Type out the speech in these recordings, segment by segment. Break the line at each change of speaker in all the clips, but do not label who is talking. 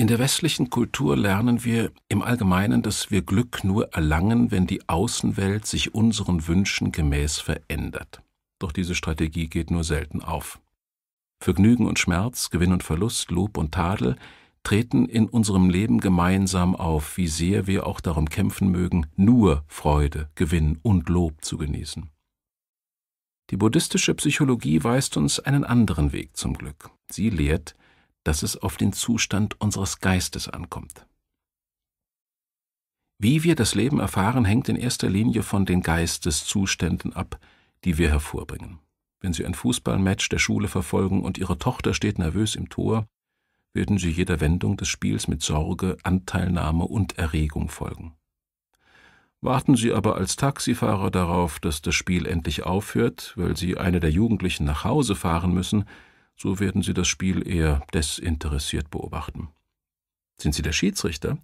In der westlichen Kultur lernen wir im Allgemeinen, dass wir Glück nur erlangen, wenn die Außenwelt sich unseren Wünschen gemäß verändert. Doch diese Strategie geht nur selten auf. Vergnügen und Schmerz, Gewinn und Verlust, Lob und Tadel treten in unserem Leben gemeinsam auf, wie sehr wir auch darum kämpfen mögen, nur Freude, Gewinn und Lob zu genießen. Die buddhistische Psychologie weist uns einen anderen Weg zum Glück. Sie lehrt, dass es auf den Zustand unseres Geistes ankommt. Wie wir das Leben erfahren, hängt in erster Linie von den Geisteszuständen ab, die wir hervorbringen. Wenn Sie ein Fußballmatch der Schule verfolgen und Ihre Tochter steht nervös im Tor, würden Sie jeder Wendung des Spiels mit Sorge, Anteilnahme und Erregung folgen. Warten Sie aber als Taxifahrer darauf, dass das Spiel endlich aufhört, weil Sie eine der Jugendlichen nach Hause fahren müssen, so werden Sie das Spiel eher desinteressiert beobachten. Sind Sie der Schiedsrichter,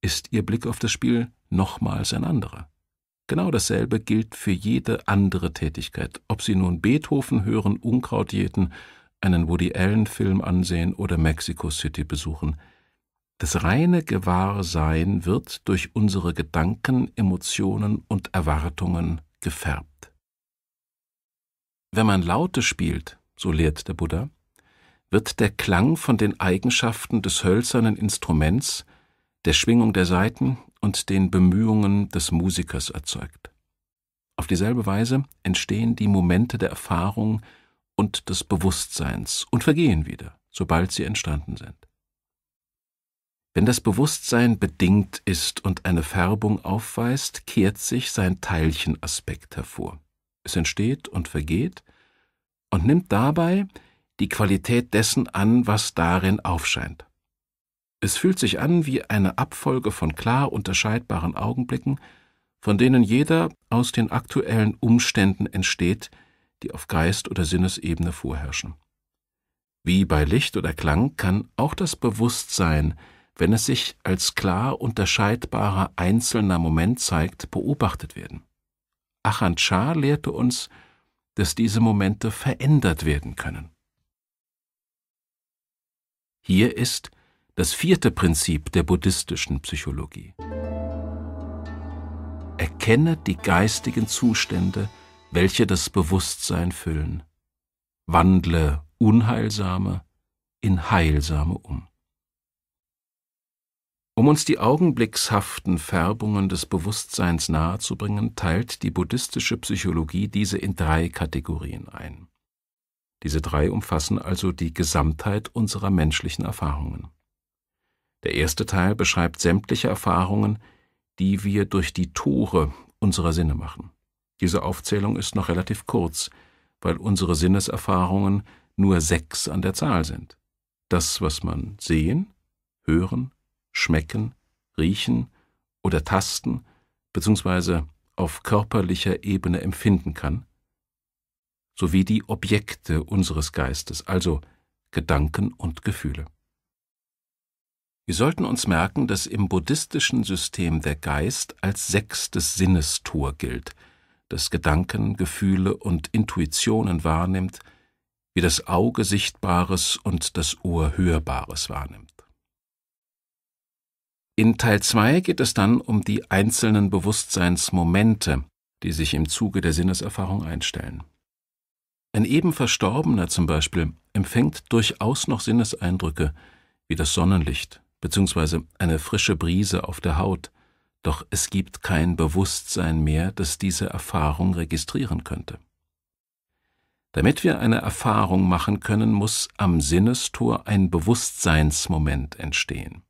ist Ihr Blick auf das Spiel nochmals ein anderer. Genau dasselbe gilt für jede andere Tätigkeit, ob Sie nun Beethoven hören, Unkraut jäten, einen Woody Allen-Film ansehen oder Mexico City besuchen. Das reine Gewahrsein wird durch unsere Gedanken, Emotionen und Erwartungen gefärbt. Wenn man Laute spielt, so lehrt der Buddha, wird der Klang von den Eigenschaften des hölzernen Instruments, der Schwingung der Saiten und den Bemühungen des Musikers erzeugt. Auf dieselbe Weise entstehen die Momente der Erfahrung und des Bewusstseins und vergehen wieder, sobald sie entstanden sind. Wenn das Bewusstsein bedingt ist und eine Färbung aufweist, kehrt sich sein Teilchenaspekt hervor. Es entsteht und vergeht und nimmt dabei die Qualität dessen an, was darin aufscheint. Es fühlt sich an wie eine Abfolge von klar unterscheidbaren Augenblicken, von denen jeder aus den aktuellen Umständen entsteht, die auf Geist- oder Sinnesebene vorherrschen. Wie bei Licht oder Klang kann auch das Bewusstsein, wenn es sich als klar unterscheidbarer einzelner Moment zeigt, beobachtet werden. Achan Shah lehrte uns, dass diese Momente verändert werden können. Hier ist das vierte Prinzip der buddhistischen Psychologie. Erkenne die geistigen Zustände, welche das Bewusstsein füllen. Wandle unheilsame in heilsame um. Um uns die augenblickshaften Färbungen des Bewusstseins nahezubringen, teilt die buddhistische Psychologie diese in drei Kategorien ein. Diese drei umfassen also die Gesamtheit unserer menschlichen Erfahrungen. Der erste Teil beschreibt sämtliche Erfahrungen, die wir durch die Tore unserer Sinne machen. Diese Aufzählung ist noch relativ kurz, weil unsere Sinneserfahrungen nur sechs an der Zahl sind. Das, was man sehen, hören, schmecken, riechen oder tasten bzw. auf körperlicher Ebene empfinden kann, sowie die Objekte unseres Geistes, also Gedanken und Gefühle. Wir sollten uns merken, dass im buddhistischen System der Geist als sechstes Sinnestor gilt, das Gedanken, Gefühle und Intuitionen wahrnimmt, wie das Auge Sichtbares und das Ohr Hörbares wahrnimmt. In Teil 2 geht es dann um die einzelnen Bewusstseinsmomente, die sich im Zuge der Sinneserfahrung einstellen. Ein eben Verstorbener zum Beispiel empfängt durchaus noch Sinneseindrücke, wie das Sonnenlicht bzw. eine frische Brise auf der Haut, doch es gibt kein Bewusstsein mehr, das diese Erfahrung registrieren könnte. Damit wir eine Erfahrung machen können, muss am Sinnestor ein Bewusstseinsmoment entstehen.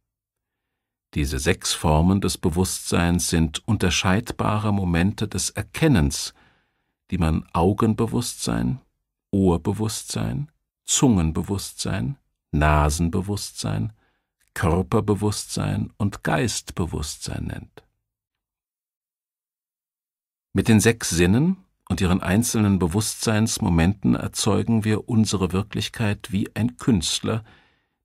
Diese sechs Formen des Bewusstseins sind unterscheidbare Momente des Erkennens, die man Augenbewusstsein, Ohrbewusstsein, Zungenbewusstsein, Nasenbewusstsein, Körperbewusstsein und Geistbewusstsein nennt. Mit den sechs Sinnen und ihren einzelnen Bewusstseinsmomenten erzeugen wir unsere Wirklichkeit wie ein Künstler,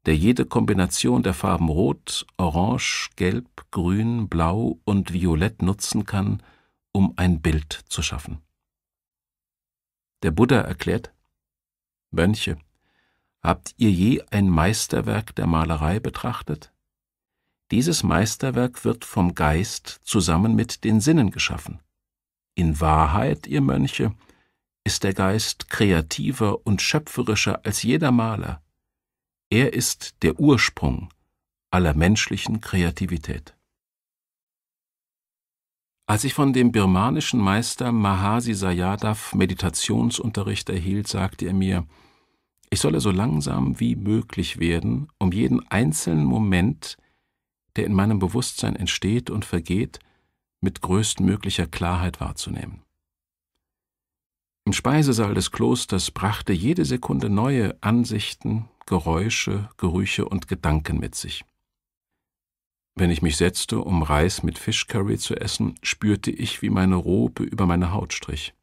der jede Kombination der Farben Rot, Orange, Gelb, Grün, Blau und Violett nutzen kann, um ein Bild zu schaffen. Der Buddha erklärt, Mönche, habt ihr je ein Meisterwerk der Malerei betrachtet? Dieses Meisterwerk wird vom Geist zusammen mit den Sinnen geschaffen. In Wahrheit, ihr Mönche, ist der Geist kreativer und schöpferischer als jeder Maler. Er ist der Ursprung aller menschlichen Kreativität. Als ich von dem birmanischen Meister Mahasi Sayadaw Meditationsunterricht erhielt, sagte er mir, ich solle so langsam wie möglich werden, um jeden einzelnen Moment, der in meinem Bewusstsein entsteht und vergeht, mit größtmöglicher Klarheit wahrzunehmen. Im Speisesaal des Klosters brachte jede Sekunde neue Ansichten, Geräusche, Gerüche und Gedanken mit sich. Wenn ich mich setzte, um Reis mit Fischcurry zu essen, spürte ich, wie meine Robe über meine Haut strich,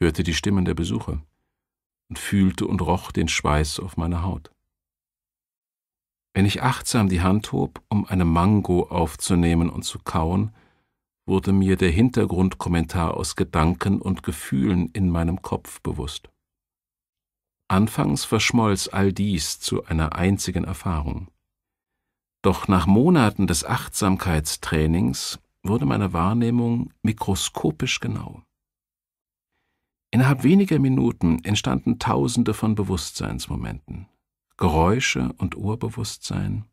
hörte die Stimmen der Besucher und fühlte und roch den Schweiß auf meiner Haut. Wenn ich achtsam die Hand hob, um eine Mango aufzunehmen und zu kauen, wurde mir der Hintergrundkommentar aus Gedanken und Gefühlen in meinem Kopf bewusst. Anfangs verschmolz all dies zu einer einzigen Erfahrung. Doch nach Monaten des Achtsamkeitstrainings wurde meine Wahrnehmung mikroskopisch genau. Innerhalb weniger Minuten entstanden Tausende von Bewusstseinsmomenten, Geräusche und Ohrbewusstsein,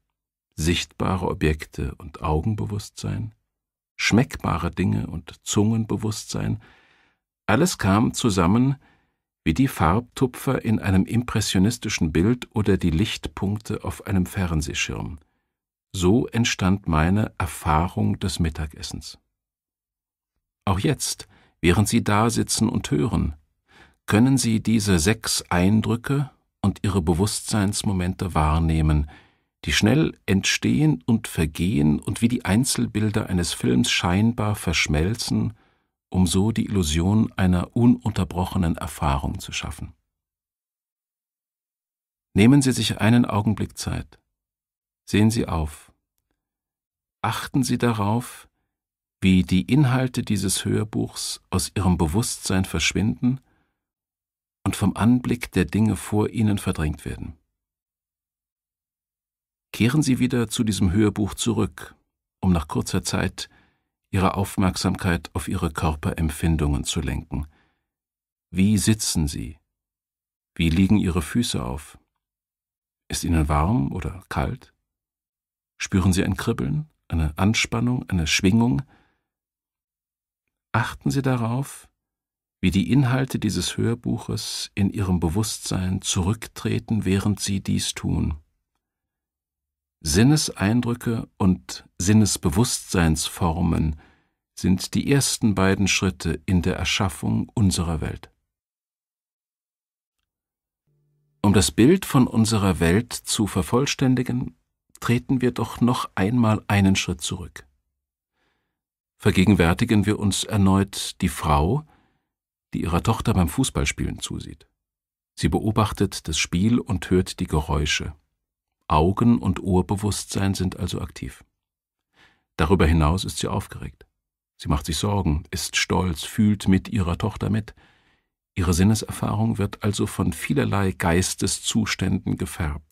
sichtbare Objekte und Augenbewusstsein, schmeckbare Dinge und Zungenbewusstsein, alles kam zusammen wie die Farbtupfer in einem impressionistischen Bild oder die Lichtpunkte auf einem Fernsehschirm – so entstand meine Erfahrung des Mittagessens. Auch jetzt, während Sie da sitzen und hören, können Sie diese sechs Eindrücke und Ihre Bewusstseinsmomente wahrnehmen, die schnell entstehen und vergehen und wie die Einzelbilder eines Films scheinbar verschmelzen, um so die Illusion einer ununterbrochenen Erfahrung zu schaffen. Nehmen Sie sich einen Augenblick Zeit. Sehen Sie auf. Achten Sie darauf, wie die Inhalte dieses Hörbuchs aus Ihrem Bewusstsein verschwinden und vom Anblick der Dinge vor Ihnen verdrängt werden. Kehren Sie wieder zu diesem Hörbuch zurück, um nach kurzer Zeit Ihre Aufmerksamkeit auf Ihre Körperempfindungen zu lenken. Wie sitzen Sie? Wie liegen Ihre Füße auf? Ist Ihnen warm oder kalt? Spüren Sie ein Kribbeln, eine Anspannung, eine Schwingung? Achten Sie darauf, wie die Inhalte dieses Hörbuches in Ihrem Bewusstsein zurücktreten, während Sie dies tun. Sinneseindrücke und Sinnesbewusstseinsformen sind die ersten beiden Schritte in der Erschaffung unserer Welt. Um das Bild von unserer Welt zu vervollständigen, treten wir doch noch einmal einen Schritt zurück. Vergegenwärtigen wir uns erneut die Frau, die ihrer Tochter beim Fußballspielen zusieht. Sie beobachtet das Spiel und hört die Geräusche. Augen- und Ohrbewusstsein sind also aktiv. Darüber hinaus ist sie aufgeregt. Sie macht sich Sorgen, ist stolz, fühlt mit ihrer Tochter mit. Ihre Sinneserfahrung wird also von vielerlei Geisteszuständen gefärbt.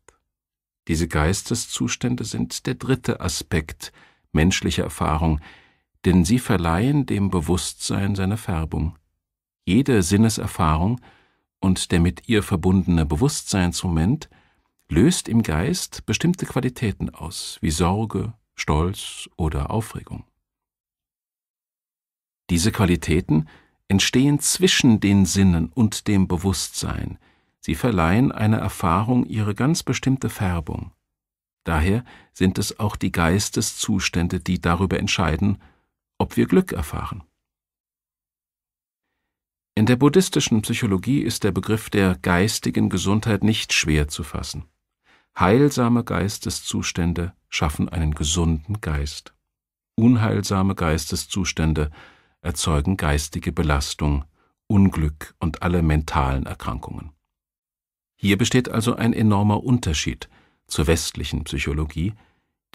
Diese Geisteszustände sind der dritte Aspekt menschlicher Erfahrung, denn sie verleihen dem Bewusstsein seine Färbung. Jede Sinneserfahrung und der mit ihr verbundene Bewusstseinsmoment löst im Geist bestimmte Qualitäten aus, wie Sorge, Stolz oder Aufregung. Diese Qualitäten entstehen zwischen den Sinnen und dem Bewusstsein, Sie verleihen einer Erfahrung ihre ganz bestimmte Färbung. Daher sind es auch die Geisteszustände, die darüber entscheiden, ob wir Glück erfahren. In der buddhistischen Psychologie ist der Begriff der geistigen Gesundheit nicht schwer zu fassen. Heilsame Geisteszustände schaffen einen gesunden Geist. Unheilsame Geisteszustände erzeugen geistige Belastung, Unglück und alle mentalen Erkrankungen. Hier besteht also ein enormer Unterschied zur westlichen Psychologie,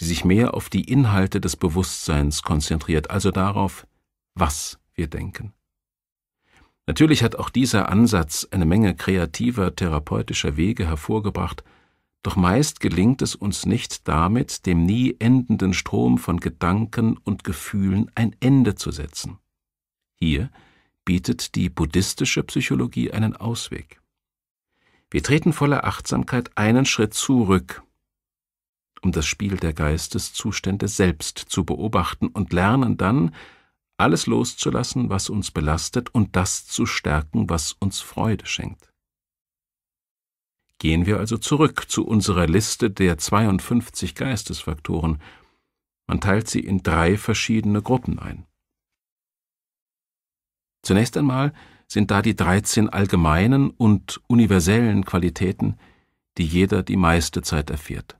die sich mehr auf die Inhalte des Bewusstseins konzentriert, also darauf, was wir denken. Natürlich hat auch dieser Ansatz eine Menge kreativer therapeutischer Wege hervorgebracht, doch meist gelingt es uns nicht damit, dem nie endenden Strom von Gedanken und Gefühlen ein Ende zu setzen. Hier bietet die buddhistische Psychologie einen Ausweg. Wir treten voller Achtsamkeit einen Schritt zurück, um das Spiel der Geisteszustände selbst zu beobachten und lernen dann, alles loszulassen, was uns belastet und das zu stärken, was uns Freude schenkt. Gehen wir also zurück zu unserer Liste der 52 Geistesfaktoren. Man teilt sie in drei verschiedene Gruppen ein. Zunächst einmal sind da die 13 allgemeinen und universellen Qualitäten, die jeder die meiste Zeit erfährt.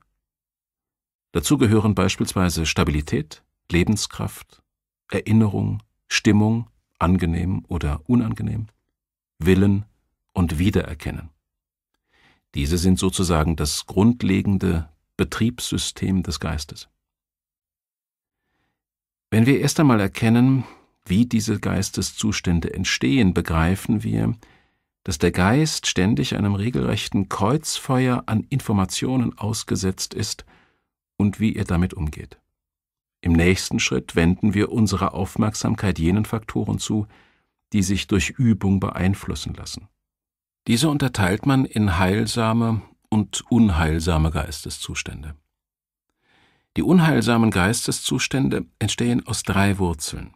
Dazu gehören beispielsweise Stabilität, Lebenskraft, Erinnerung, Stimmung, angenehm oder unangenehm, Willen und Wiedererkennen. Diese sind sozusagen das grundlegende Betriebssystem des Geistes. Wenn wir erst einmal erkennen, wie diese Geisteszustände entstehen, begreifen wir, dass der Geist ständig einem regelrechten Kreuzfeuer an Informationen ausgesetzt ist und wie er damit umgeht. Im nächsten Schritt wenden wir unsere Aufmerksamkeit jenen Faktoren zu, die sich durch Übung beeinflussen lassen. Diese unterteilt man in heilsame und unheilsame Geisteszustände. Die unheilsamen Geisteszustände entstehen aus drei Wurzeln.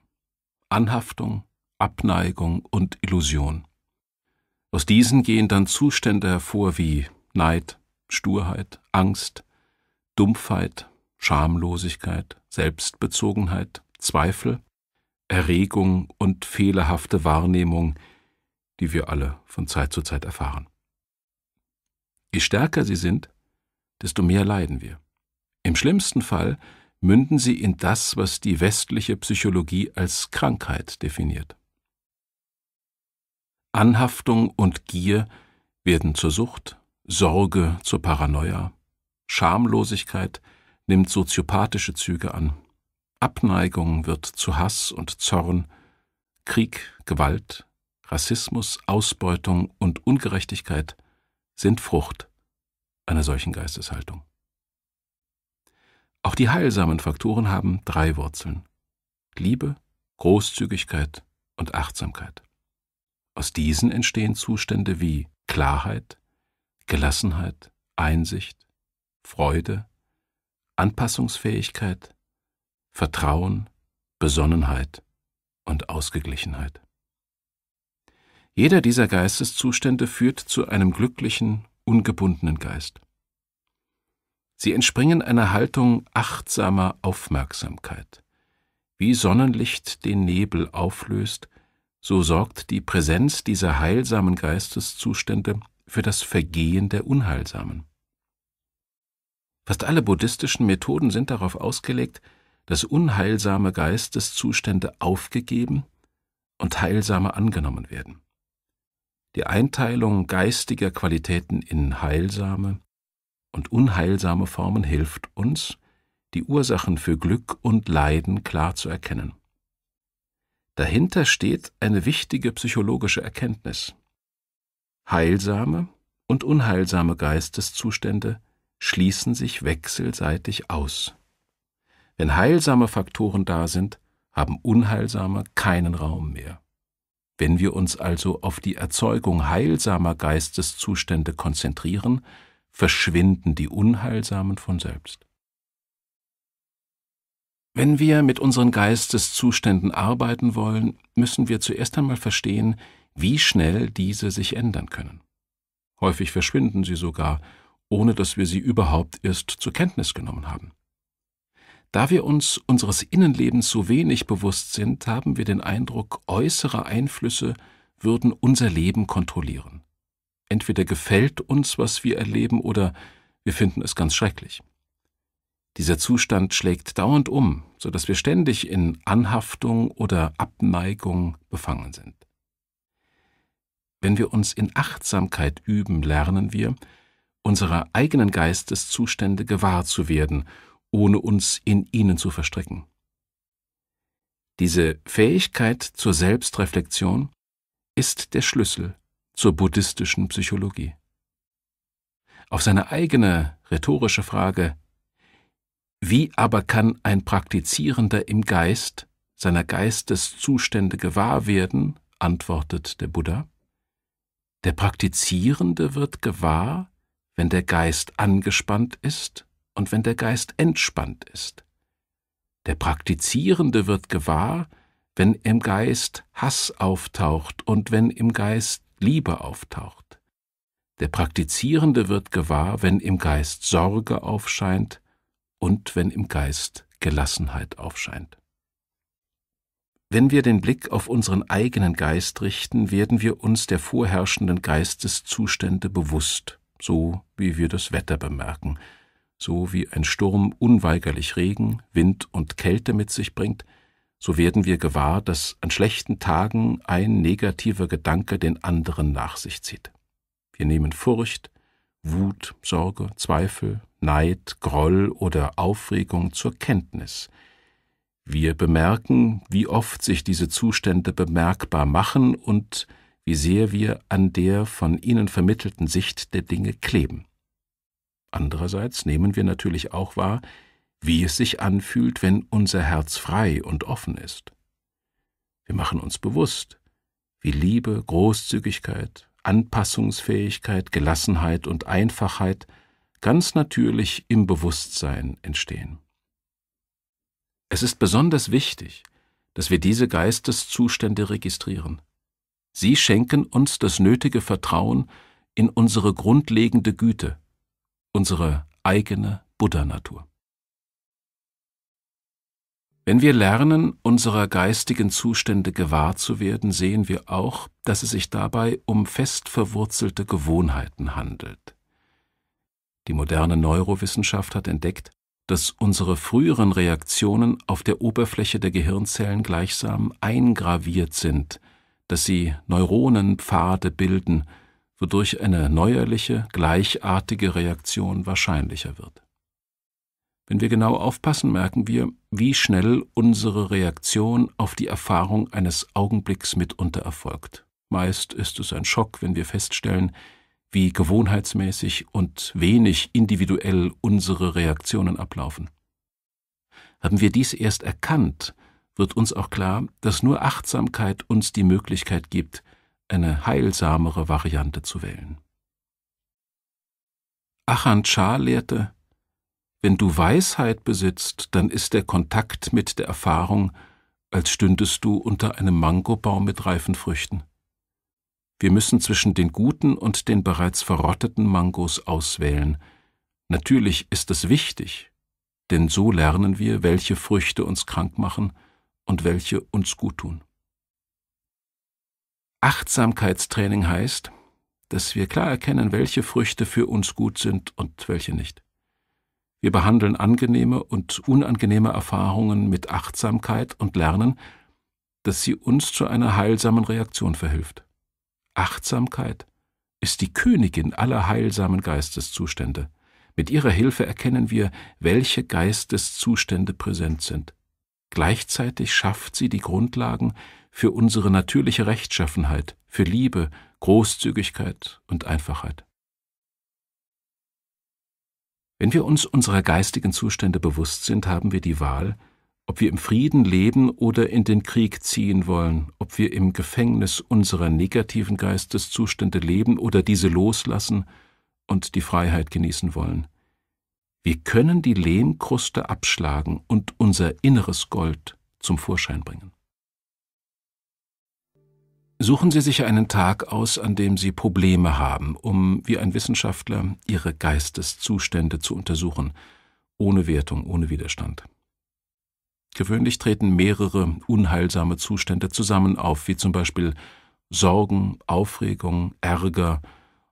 Anhaftung, Abneigung und Illusion. Aus diesen gehen dann Zustände hervor wie Neid, Sturheit, Angst, Dumpfheit, Schamlosigkeit, Selbstbezogenheit, Zweifel, Erregung und fehlerhafte Wahrnehmung, die wir alle von Zeit zu Zeit erfahren. Je stärker sie sind, desto mehr leiden wir. Im schlimmsten Fall münden sie in das, was die westliche Psychologie als Krankheit definiert. Anhaftung und Gier werden zur Sucht, Sorge zur Paranoia, Schamlosigkeit nimmt soziopathische Züge an, Abneigung wird zu Hass und Zorn, Krieg, Gewalt, Rassismus, Ausbeutung und Ungerechtigkeit sind Frucht einer solchen Geisteshaltung. Auch die heilsamen Faktoren haben drei Wurzeln. Liebe, Großzügigkeit und Achtsamkeit. Aus diesen entstehen Zustände wie Klarheit, Gelassenheit, Einsicht, Freude, Anpassungsfähigkeit, Vertrauen, Besonnenheit und Ausgeglichenheit. Jeder dieser Geisteszustände führt zu einem glücklichen, ungebundenen Geist. Sie entspringen einer Haltung achtsamer Aufmerksamkeit. Wie Sonnenlicht den Nebel auflöst, so sorgt die Präsenz dieser heilsamen Geisteszustände für das Vergehen der Unheilsamen. Fast alle buddhistischen Methoden sind darauf ausgelegt, dass unheilsame Geisteszustände aufgegeben und heilsame angenommen werden. Die Einteilung geistiger Qualitäten in heilsame und unheilsame Formen hilft uns, die Ursachen für Glück und Leiden klar zu erkennen. Dahinter steht eine wichtige psychologische Erkenntnis. Heilsame und unheilsame Geisteszustände schließen sich wechselseitig aus. Wenn heilsame Faktoren da sind, haben unheilsame keinen Raum mehr. Wenn wir uns also auf die Erzeugung heilsamer Geisteszustände konzentrieren, verschwinden die Unheilsamen von selbst. Wenn wir mit unseren Geisteszuständen arbeiten wollen, müssen wir zuerst einmal verstehen, wie schnell diese sich ändern können. Häufig verschwinden sie sogar, ohne dass wir sie überhaupt erst zur Kenntnis genommen haben. Da wir uns unseres Innenlebens so wenig bewusst sind, haben wir den Eindruck, äußere Einflüsse würden unser Leben kontrollieren. Entweder gefällt uns, was wir erleben, oder wir finden es ganz schrecklich. Dieser Zustand schlägt dauernd um, so dass wir ständig in Anhaftung oder Abneigung befangen sind. Wenn wir uns in Achtsamkeit üben, lernen wir, unserer eigenen Geisteszustände gewahr zu werden, ohne uns in ihnen zu verstricken. Diese Fähigkeit zur Selbstreflexion ist der Schlüssel zur buddhistischen Psychologie. Auf seine eigene rhetorische Frage, wie aber kann ein Praktizierender im Geist seiner Geisteszustände gewahr werden, antwortet der Buddha, der Praktizierende wird gewahr, wenn der Geist angespannt ist und wenn der Geist entspannt ist. Der Praktizierende wird gewahr, wenn im Geist Hass auftaucht und wenn im Geist Liebe auftaucht. Der Praktizierende wird gewahr, wenn im Geist Sorge aufscheint und wenn im Geist Gelassenheit aufscheint. Wenn wir den Blick auf unseren eigenen Geist richten, werden wir uns der vorherrschenden Geisteszustände bewusst, so wie wir das Wetter bemerken, so wie ein Sturm unweigerlich Regen, Wind und Kälte mit sich bringt, so werden wir gewahr, dass an schlechten Tagen ein negativer Gedanke den anderen nach sich zieht. Wir nehmen Furcht, Wut, Sorge, Zweifel, Neid, Groll oder Aufregung zur Kenntnis. Wir bemerken, wie oft sich diese Zustände bemerkbar machen und wie sehr wir an der von ihnen vermittelten Sicht der Dinge kleben. Andererseits nehmen wir natürlich auch wahr, wie es sich anfühlt, wenn unser Herz frei und offen ist. Wir machen uns bewusst, wie Liebe, Großzügigkeit, Anpassungsfähigkeit, Gelassenheit und Einfachheit ganz natürlich im Bewusstsein entstehen. Es ist besonders wichtig, dass wir diese Geisteszustände registrieren. Sie schenken uns das nötige Vertrauen in unsere grundlegende Güte, unsere eigene Buddha-Natur. Wenn wir lernen, unserer geistigen Zustände gewahr zu werden, sehen wir auch, dass es sich dabei um fest verwurzelte Gewohnheiten handelt. Die moderne Neurowissenschaft hat entdeckt, dass unsere früheren Reaktionen auf der Oberfläche der Gehirnzellen gleichsam eingraviert sind, dass sie Neuronenpfade bilden, wodurch eine neuerliche, gleichartige Reaktion wahrscheinlicher wird. Wenn wir genau aufpassen, merken wir, wie schnell unsere Reaktion auf die Erfahrung eines Augenblicks mitunter erfolgt. Meist ist es ein Schock, wenn wir feststellen, wie gewohnheitsmäßig und wenig individuell unsere Reaktionen ablaufen. Haben wir dies erst erkannt, wird uns auch klar, dass nur Achtsamkeit uns die Möglichkeit gibt, eine heilsamere Variante zu wählen. Achan Cha lehrte, wenn du Weisheit besitzt, dann ist der Kontakt mit der Erfahrung, als stündest du unter einem Mangobaum mit reifen Früchten. Wir müssen zwischen den guten und den bereits verrotteten Mangos auswählen. Natürlich ist es wichtig, denn so lernen wir, welche Früchte uns krank machen und welche uns gut tun. Achtsamkeitstraining heißt, dass wir klar erkennen, welche Früchte für uns gut sind und welche nicht. Wir behandeln angenehme und unangenehme Erfahrungen mit Achtsamkeit und lernen, dass sie uns zu einer heilsamen Reaktion verhilft. Achtsamkeit ist die Königin aller heilsamen Geisteszustände. Mit ihrer Hilfe erkennen wir, welche Geisteszustände präsent sind. Gleichzeitig schafft sie die Grundlagen für unsere natürliche Rechtschaffenheit, für Liebe, Großzügigkeit und Einfachheit. Wenn wir uns unserer geistigen Zustände bewusst sind, haben wir die Wahl, ob wir im Frieden leben oder in den Krieg ziehen wollen, ob wir im Gefängnis unserer negativen Geisteszustände leben oder diese loslassen und die Freiheit genießen wollen. Wir können die Lehmkruste abschlagen und unser inneres Gold zum Vorschein bringen. Suchen Sie sich einen Tag aus, an dem Sie Probleme haben, um, wie ein Wissenschaftler, Ihre Geisteszustände zu untersuchen, ohne Wertung, ohne Widerstand. Gewöhnlich treten mehrere unheilsame Zustände zusammen auf, wie zum Beispiel Sorgen, Aufregung, Ärger,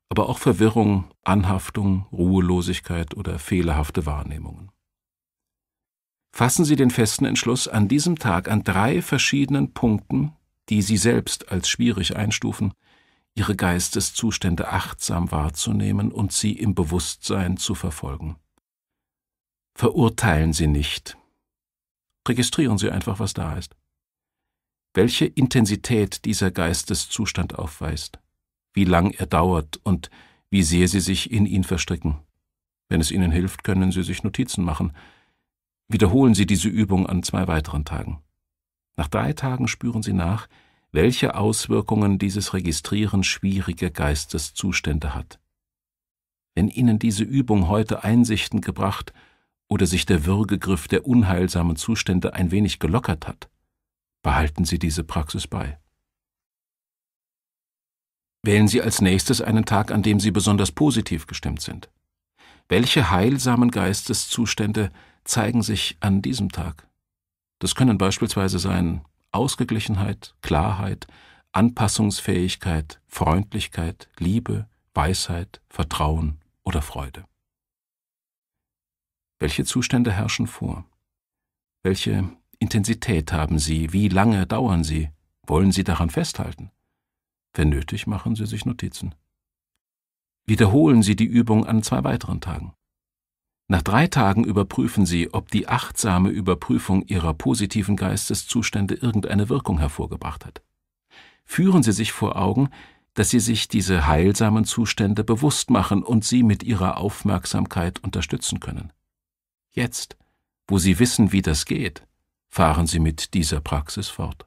aber auch Verwirrung, Anhaftung, Ruhelosigkeit oder fehlerhafte Wahrnehmungen. Fassen Sie den festen Entschluss, an diesem Tag an drei verschiedenen Punkten die sie selbst als schwierig einstufen, ihre Geisteszustände achtsam wahrzunehmen und sie im Bewusstsein zu verfolgen. Verurteilen Sie nicht. Registrieren Sie einfach, was da ist. Welche Intensität dieser Geisteszustand aufweist, wie lang er dauert und wie sehr Sie sich in ihn verstricken. Wenn es Ihnen hilft, können Sie sich Notizen machen. Wiederholen Sie diese Übung an zwei weiteren Tagen. Nach drei Tagen spüren sie nach, welche Auswirkungen dieses Registrieren schwieriger Geisteszustände hat. Wenn Ihnen diese Übung heute Einsichten gebracht oder sich der Würgegriff der unheilsamen Zustände ein wenig gelockert hat, behalten Sie diese Praxis bei. Wählen Sie als nächstes einen Tag, an dem Sie besonders positiv gestimmt sind. Welche heilsamen Geisteszustände zeigen sich an diesem Tag? Das können beispielsweise sein Ausgeglichenheit, Klarheit, Anpassungsfähigkeit, Freundlichkeit, Liebe, Weisheit, Vertrauen oder Freude. Welche Zustände herrschen vor? Welche Intensität haben sie? Wie lange dauern sie? Wollen sie daran festhalten? Wenn nötig, machen Sie sich Notizen. Wiederholen Sie die Übung an zwei weiteren Tagen. Nach drei Tagen überprüfen sie, ob die achtsame Überprüfung ihrer positiven Geisteszustände irgendeine Wirkung hervorgebracht hat. Führen Sie sich vor Augen, dass Sie sich diese heilsamen Zustände bewusst machen und sie mit Ihrer Aufmerksamkeit unterstützen können. Jetzt, wo Sie wissen, wie das geht, fahren Sie mit dieser Praxis fort.